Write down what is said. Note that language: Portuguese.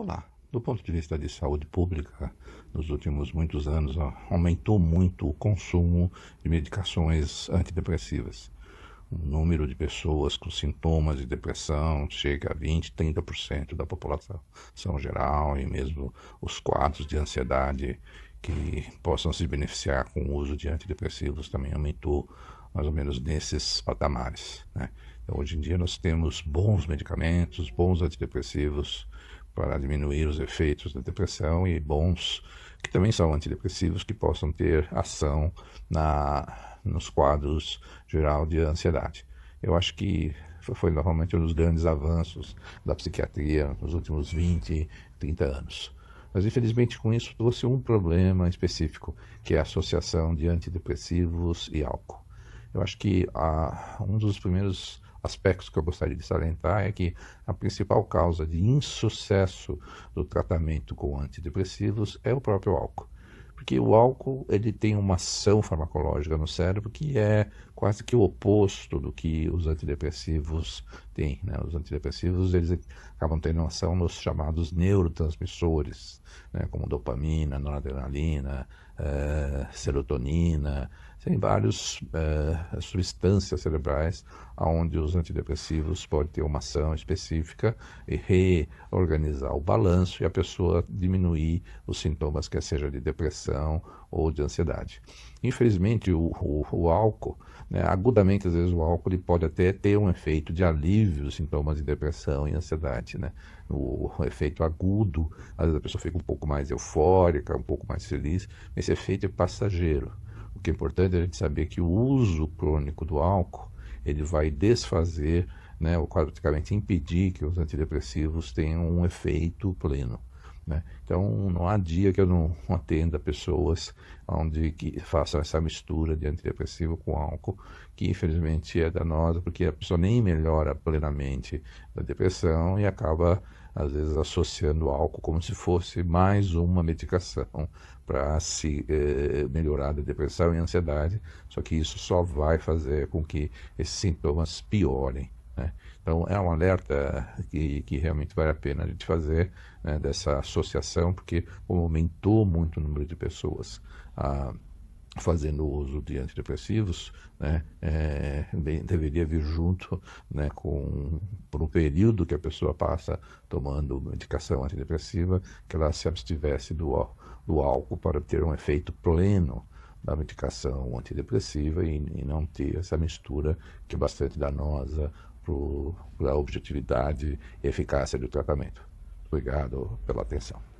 Olá. Do ponto de vista de saúde pública, nos últimos muitos anos aumentou muito o consumo de medicações antidepressivas. O número de pessoas com sintomas de depressão chega a 20, 30% da população geral e mesmo os quadros de ansiedade que possam se beneficiar com o uso de antidepressivos também aumentou mais ou menos nesses patamares. Né? Então, hoje em dia nós temos bons medicamentos, bons antidepressivos para diminuir os efeitos da depressão e bons que também são antidepressivos que possam ter ação na nos quadros geral de ansiedade. Eu acho que foi normalmente um dos grandes avanços da psiquiatria nos últimos 20, 30 anos. Mas infelizmente com isso trouxe um problema específico, que é a associação de antidepressivos e álcool. Eu acho que ah, um dos primeiros aspectos que eu gostaria de salientar é que a principal causa de insucesso do tratamento com antidepressivos é o próprio álcool. Porque o álcool ele tem uma ação farmacológica no cérebro que é quase que o oposto do que os antidepressivos têm. Né? Os antidepressivos eles acabam tendo ação nos chamados neurotransmissores, né? como dopamina, noradrenalina, eh, serotonina, tem várias eh, substâncias cerebrais onde os antidepressivos podem ter uma ação específica e reorganizar o balanço e a pessoa diminuir os sintomas, quer seja de depressão ou de ansiedade. Infelizmente, o, o, o álcool né? Agudamente, às vezes, o álcool ele pode até ter um efeito de alívio dos sintomas de depressão e ansiedade. Né? O, efeito agudo, às vezes a pessoa fica um pouco mais eufórica, um pouco mais feliz. Esse efeito é passageiro. O que é importante é a gente saber que o uso crônico do álcool ele vai desfazer, né, ou praticamente impedir que os antidepressivos tenham um efeito pleno. Né? Então, não há dia que eu não atenda pessoas onde que façam essa mistura de antidepressivo com álcool, que infelizmente é danosa, porque a pessoa nem melhora plenamente da depressão e acaba, às vezes, associando o álcool como se fosse mais uma medicação para se eh, melhorar da depressão e ansiedade. Só que isso só vai fazer com que esses sintomas piorem. Né? Então, é um alerta que, que, realmente vale a pena a gente fazer né, dessa associação, porque aumentou muito o número de pessoas a ah, fazendo uso de antidepressivos, né, é, de, deveria vir junto né, com por um período que a pessoa passa tomando medicação antidepressiva, que ela se abstivesse do, do álcool para ter um efeito pleno da medicação antidepressiva e, e, não ter essa mistura que é bastante danosa para a objetividade e eficácia do tratamento. Obrigado pela atenção.